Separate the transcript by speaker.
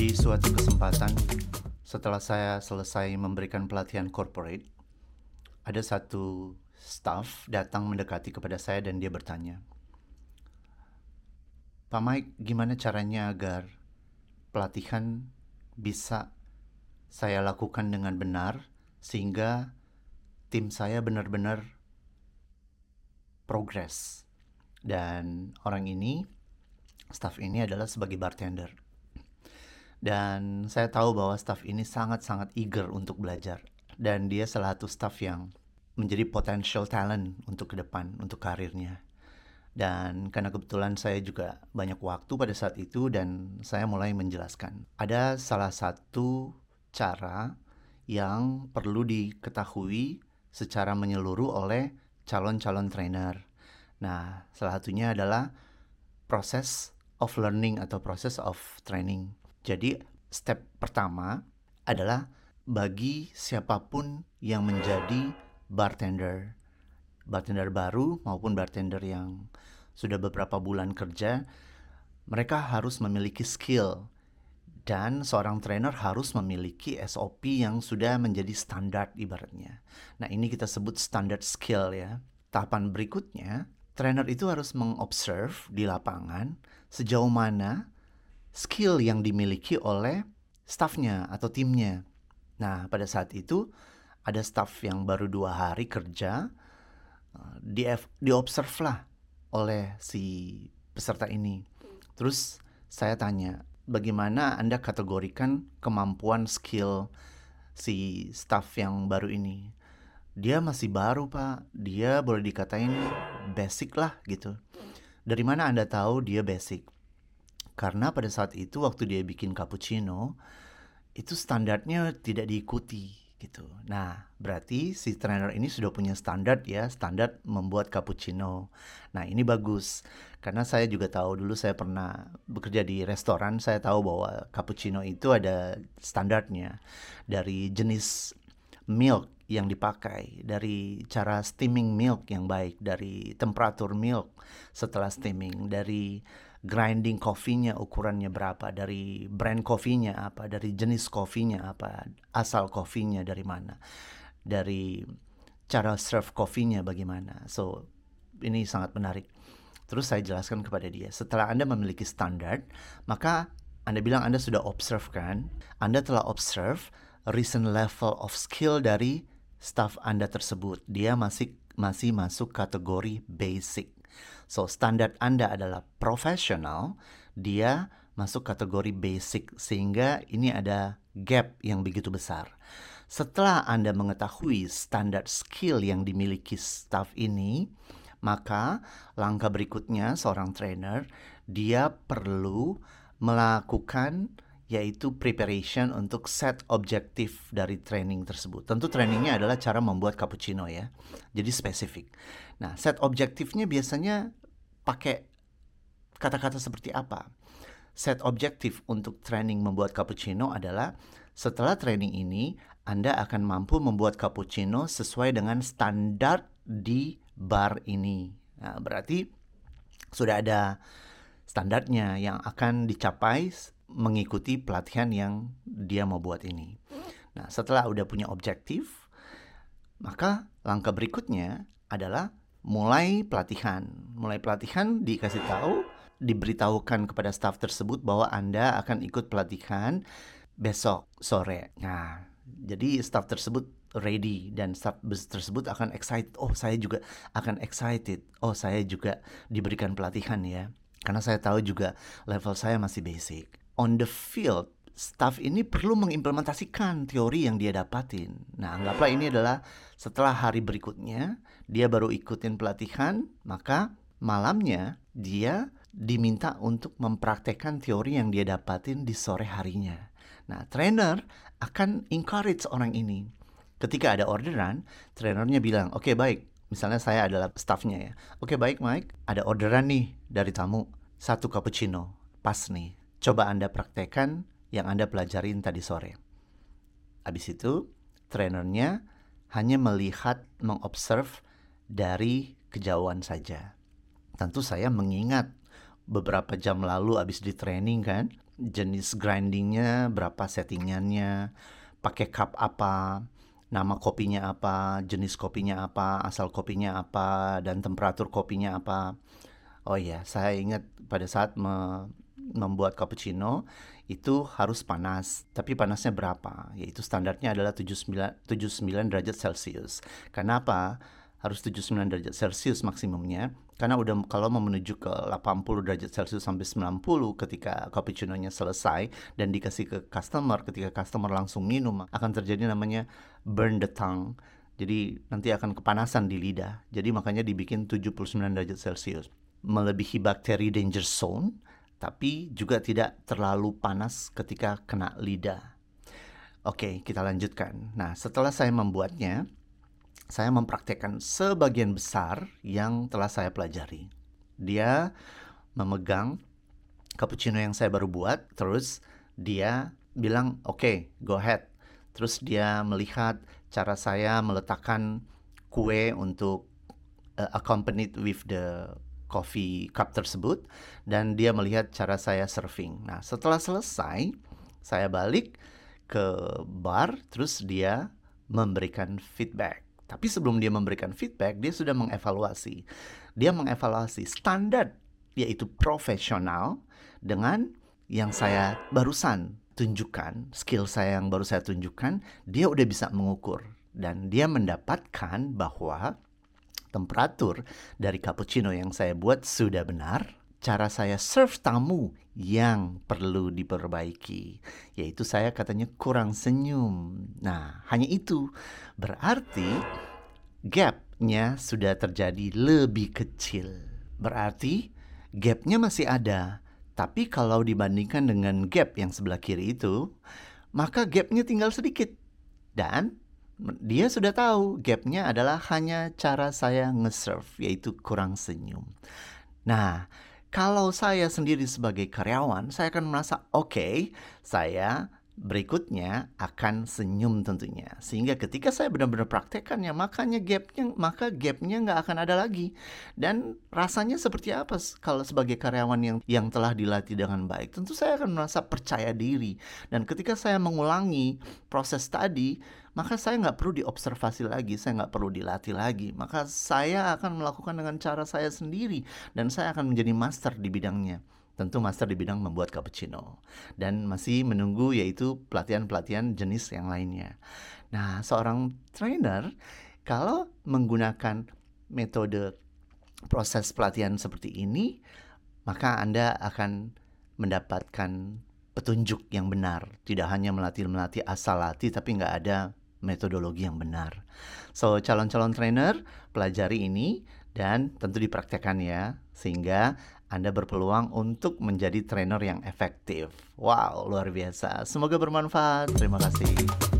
Speaker 1: Di suatu kesempatan, setelah saya selesai memberikan pelatihan corporate, ada satu staff datang mendekati kepada saya dan dia bertanya, Pak Mike, gimana caranya agar pelatihan bisa saya lakukan dengan benar sehingga tim saya benar-benar progres. Dan orang ini, staff ini adalah sebagai bartender. Dan saya tahu bahwa staff ini sangat-sangat eager untuk belajar. Dan dia salah satu staff yang menjadi potential talent untuk ke depan, untuk karirnya. Dan karena kebetulan saya juga banyak waktu pada saat itu dan saya mulai menjelaskan. Ada salah satu cara yang perlu diketahui secara menyeluruh oleh calon-calon trainer. Nah, salah satunya adalah proses of learning atau proses of training. Jadi step pertama adalah bagi siapapun yang menjadi bartender, bartender baru maupun bartender yang sudah beberapa bulan kerja, mereka harus memiliki skill dan seorang trainer harus memiliki SOP yang sudah menjadi standar ibaratnya. Nah, ini kita sebut standard skill ya. Tahapan berikutnya, trainer itu harus mengobserve di lapangan sejauh mana skill yang dimiliki oleh staffnya atau timnya. Nah, pada saat itu ada staff yang baru dua hari kerja eh, di observe lah oleh si peserta ini. Terus saya tanya, bagaimana Anda kategorikan kemampuan skill si staff yang baru ini? Dia masih baru, Pak. Dia boleh dikatain basic lah gitu. Dari mana Anda tahu dia basic? Karena pada saat itu waktu dia bikin cappuccino itu standarnya tidak diikuti gitu. Nah, berarti si trainer ini sudah punya standar ya, standar membuat cappuccino. Nah, ini bagus karena saya juga tahu dulu saya pernah bekerja di restoran, saya tahu bahwa cappuccino itu ada standarnya dari jenis milk yang dipakai, dari cara steaming milk yang baik, dari temperatur milk setelah steaming, dari grinding coffee-nya ukurannya berapa, dari brand coffee-nya apa, dari jenis coffee-nya apa, asal coffee-nya dari mana, dari cara serve coffee-nya bagaimana. So, ini sangat menarik. Terus saya jelaskan kepada dia, setelah Anda memiliki standar, maka Anda bilang Anda sudah observe kan? Anda telah observe recent level of skill dari staff Anda tersebut. Dia masih masih masuk kategori basic. So standar Anda adalah profesional, dia masuk kategori basic sehingga ini ada gap yang begitu besar. Setelah Anda mengetahui standar skill yang dimiliki staff ini, maka langkah berikutnya seorang trainer dia perlu melakukan yaitu preparation untuk set objektif dari training tersebut. Tentu trainingnya adalah cara membuat cappuccino ya, jadi spesifik. Nah, set objektifnya biasanya pakai kata-kata seperti apa? Set objektif untuk training membuat cappuccino adalah setelah training ini, Anda akan mampu membuat cappuccino sesuai dengan standar di bar ini. Nah, berarti sudah ada standarnya yang akan dicapai mengikuti pelatihan yang dia mau buat ini. Nah, setelah udah punya objektif, maka langkah berikutnya adalah mulai pelatihan. Mulai pelatihan dikasih tahu, diberitahukan kepada staff tersebut bahwa Anda akan ikut pelatihan besok sore. Nah, jadi staff tersebut ready dan staff tersebut akan excited. Oh, saya juga akan excited. Oh, saya juga diberikan pelatihan ya. Karena saya tahu juga level saya masih basic on the field staff ini perlu mengimplementasikan teori yang dia dapatin. Nah, anggaplah ini adalah setelah hari berikutnya dia baru ikutin pelatihan, maka malamnya dia diminta untuk mempraktekkan teori yang dia dapatin di sore harinya. Nah, trainer akan encourage orang ini. Ketika ada orderan, trainernya bilang, "Oke, okay, baik. Misalnya saya adalah staffnya ya. Oke, okay, baik, Mike. Ada orderan nih dari tamu. Satu cappuccino. Pas nih Coba Anda praktekkan yang Anda pelajarin tadi sore. Habis itu, trenernya hanya melihat, mengobserv dari kejauhan saja. Tentu saya mengingat beberapa jam lalu habis di training kan, jenis grindingnya, berapa settingannya, pakai cup apa, nama kopinya apa, jenis kopinya apa, asal kopinya apa, dan temperatur kopinya apa. Oh iya, saya ingat pada saat membuat cappuccino itu harus panas. Tapi panasnya berapa? Yaitu standarnya adalah 79, 79 derajat Celcius. Kenapa? Harus 79 derajat Celcius maksimumnya. Karena udah kalau mau menuju ke 80 derajat Celcius sampai 90 ketika cappuccino-nya selesai dan dikasih ke customer, ketika customer langsung minum akan terjadi namanya burn the tongue. Jadi nanti akan kepanasan di lidah. Jadi makanya dibikin 79 derajat Celcius melebihi bakteri danger zone tapi juga tidak terlalu panas ketika kena lidah. Oke, kita lanjutkan. Nah, setelah saya membuatnya, saya mempraktekkan sebagian besar yang telah saya pelajari. Dia memegang cappuccino yang saya baru buat, terus dia bilang, "Oke, okay, go ahead." Terus dia melihat cara saya meletakkan kue untuk uh, accompanied with the coffee cup tersebut dan dia melihat cara saya surfing. Nah, setelah selesai, saya balik ke bar terus dia memberikan feedback. Tapi sebelum dia memberikan feedback, dia sudah mengevaluasi. Dia mengevaluasi standar yaitu profesional dengan yang saya barusan tunjukkan, skill saya yang baru saya tunjukkan, dia udah bisa mengukur dan dia mendapatkan bahwa temperatur dari cappuccino yang saya buat sudah benar. Cara saya serve tamu yang perlu diperbaiki, yaitu saya katanya kurang senyum. Nah, hanya itu berarti gapnya sudah terjadi lebih kecil. Berarti gapnya masih ada, tapi kalau dibandingkan dengan gap yang sebelah kiri itu, maka gapnya tinggal sedikit. Dan dia sudah tahu gapnya adalah hanya cara saya nge-serve, yaitu kurang senyum. Nah, kalau saya sendiri sebagai karyawan, saya akan merasa, oke, okay, saya Berikutnya akan senyum tentunya. Sehingga ketika saya benar-benar praktekannya, makanya gapnya, maka gapnya nggak akan ada lagi. Dan rasanya seperti apa kalau sebagai karyawan yang yang telah dilatih dengan baik? Tentu saya akan merasa percaya diri. Dan ketika saya mengulangi proses tadi, maka saya nggak perlu diobservasi lagi, saya nggak perlu dilatih lagi. Maka saya akan melakukan dengan cara saya sendiri dan saya akan menjadi master di bidangnya tentu master di bidang membuat cappuccino dan masih menunggu yaitu pelatihan-pelatihan jenis yang lainnya. Nah, seorang trainer kalau menggunakan metode proses pelatihan seperti ini, maka Anda akan mendapatkan petunjuk yang benar, tidak hanya melatih-melatih asal latih tapi nggak ada metodologi yang benar. So, calon-calon trainer pelajari ini dan tentu dipraktekkan ya sehingga anda berpeluang untuk menjadi trainer yang efektif. Wow, luar biasa. Semoga bermanfaat. Terima kasih.